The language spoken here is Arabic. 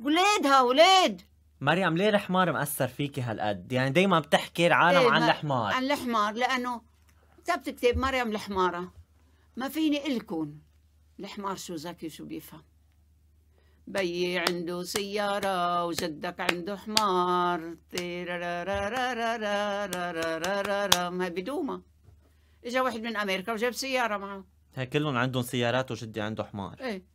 ولادها ولاد مريم ليه الحمار مأثر فيكي هالقد؟ يعني دايما بتحكي العالم إيه عن الحمار عن الحمار لأنه كتبت كتاب مريم الحمارة ما فيني إلكون الحمار شو ذكي وشو بيفهم بيي عنده سيارة وجدك عنده حمار ما بدوما اجا واحد من امريكا وجاب سيارة معه هي كلهم عندهم سيارات وجدي عنده حمار ايه